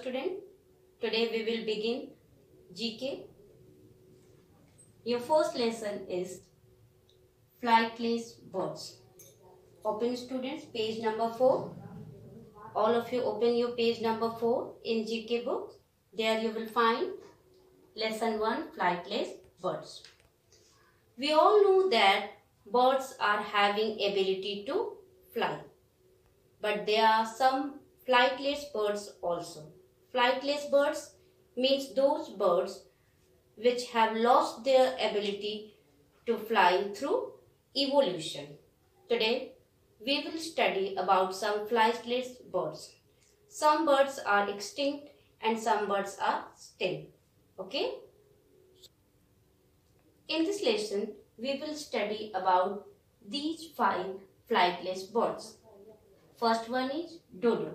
student today we will begin gk your first lesson is flightless birds open students page number 4 all of you open your page number 4 in gk book there you will find lesson 1 flightless birds we all know that birds are having ability to fly but there are some flightless birds also Flightless birds means those birds which have lost their ability to fly through evolution. Today, we will study about some flightless birds. Some birds are extinct and some birds are still. Okay? In this lesson, we will study about these five flightless birds. First one is dodo.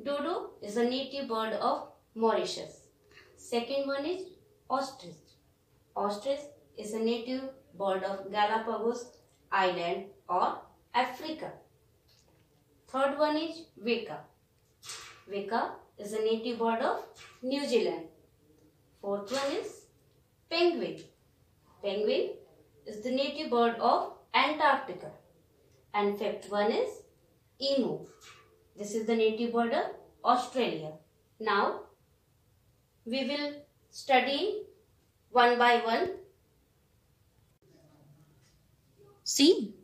Dodo is a native bird of Mauritius. Second one is ostrich. Ostrich is a native bird of Galapagos Island or Africa. Third one is Weka. Weka is a native bird of New Zealand. Fourth one is penguin. Penguin is the native bird of Antarctica. And fifth one is emu. This is the native border, Australia. Now, we will study one by one. See,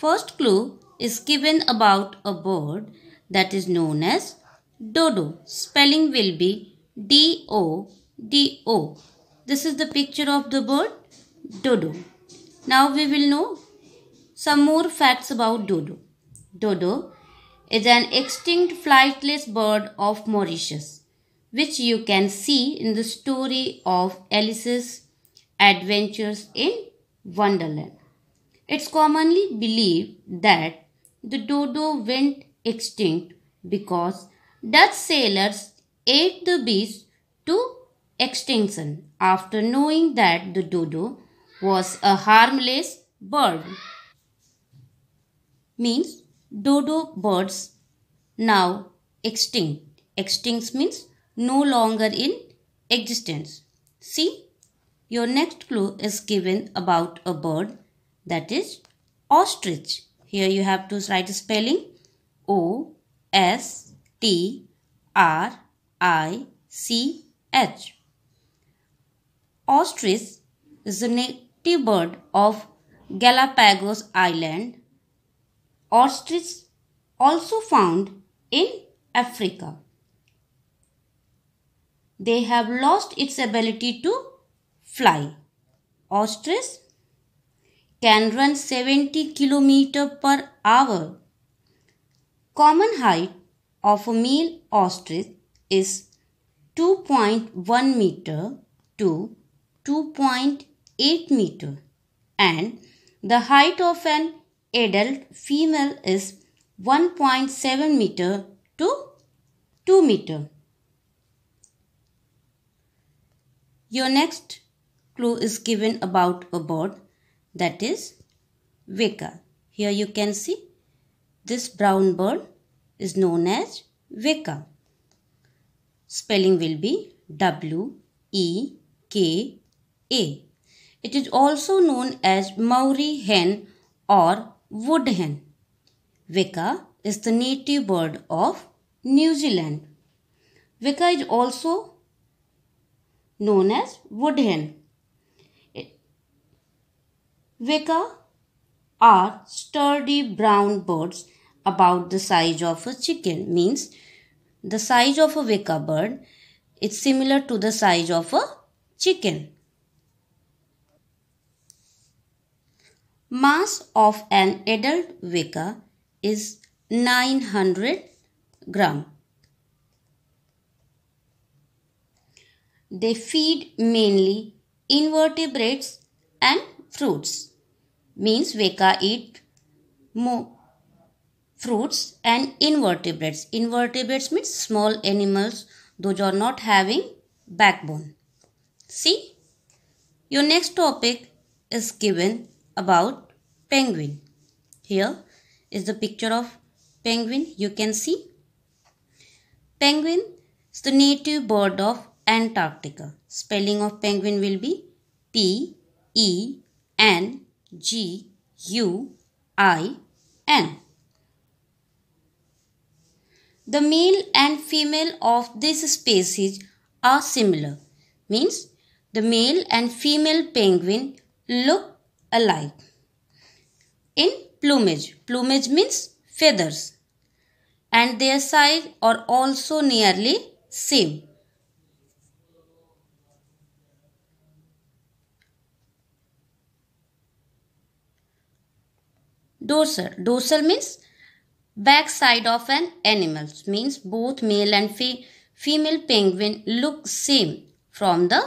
first clue is given about a bird that is known as dodo. Spelling will be D-O-D-O. This is the picture of the bird dodo. Now we will know some more facts about dodo. Dodo is an extinct flightless bird of Mauritius, which you can see in the story of Alice's Adventures in Wonderland. It's commonly believed that the dodo went extinct because Dutch sailors ate the beast to extinction after knowing that the dodo was a harmless bird. Means dodo birds now extinct. Extinct means no longer in existence. See, your next clue is given about a bird that is ostrich. Here you have to write spelling O S T R I C H. Ostrich is a native bird of Galapagos Island ostrich also found in Africa. They have lost its ability to fly. Ostrich can run 70 km per hour. Common height of a male ostrich is 2.1 meter to 2.8 meter and the height of an adult female is 1.7 meter to 2 meter. Your next clue is given about a bird that is Vika. Here you can see this brown bird is known as Vika. Spelling will be W E K A. It is also known as Maori hen or woodhen. Weka is the native bird of New Zealand. Weka is also known as woodhen. Weka are sturdy brown birds about the size of a chicken means the size of a weka bird is similar to the size of a chicken Mass of an adult vicar is 900 gram. They feed mainly invertebrates and fruits. Means weka eat more fruits and invertebrates. Invertebrates means small animals those are not having backbone. See? Your next topic is given about penguin. Here is the picture of penguin you can see. Penguin is the native bird of Antarctica. Spelling of penguin will be P E N G U I N. The male and female of this species are similar. Means the male and female penguin look alike in plumage. Plumage means feathers. And their size are also nearly same. dorsal dorsal means back side of an animal means both male and fe female penguin look same from the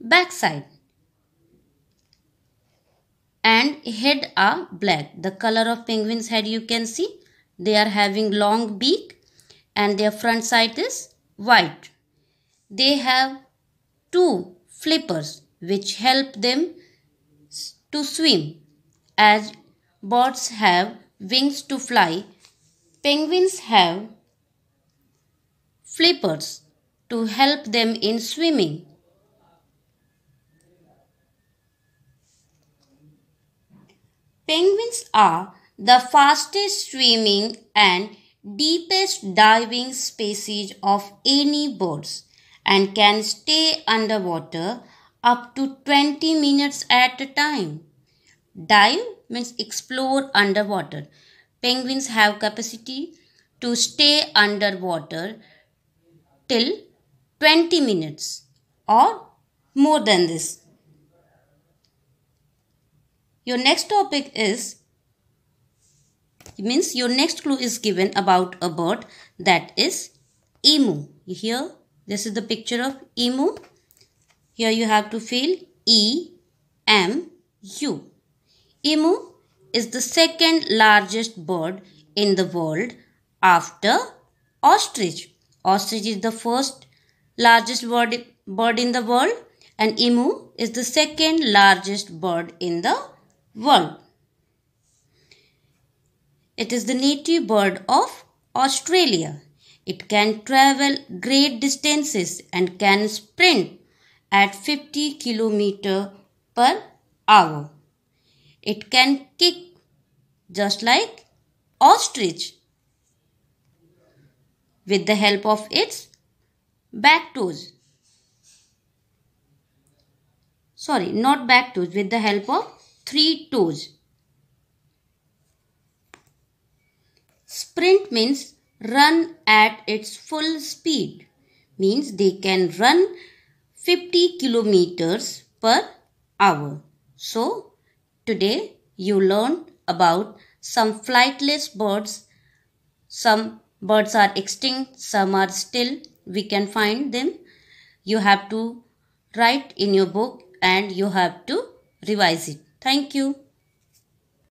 back side and head are black. The color of penguin's head you can see. They are having long beak and their front side is white. They have two flippers which help them to swim. As birds have wings to fly, penguins have flippers to help them in swimming. Penguins are the fastest swimming and deepest diving species of any birds and can stay underwater up to 20 minutes at a time. Dive means explore underwater. Penguins have capacity to stay underwater till 20 minutes or more than this. Your next topic is means your next clue is given about a bird that is emu. Here, this is the picture of emu. Here you have to fill E M U. Emu is the second largest bird in the world after ostrich. Ostrich is the first largest bird, bird in the world and emu is the second largest bird in the 1. It is the native bird of Australia. It can travel great distances and can sprint at 50 km per hour. It can kick just like ostrich with the help of its back toes. Sorry, not back toes, with the help of three toes. Sprint means run at its full speed. Means they can run 50 kilometers per hour. So, today you learned about some flightless birds. Some birds are extinct, some are still. We can find them. You have to write in your book and you have to revise it. Thank you.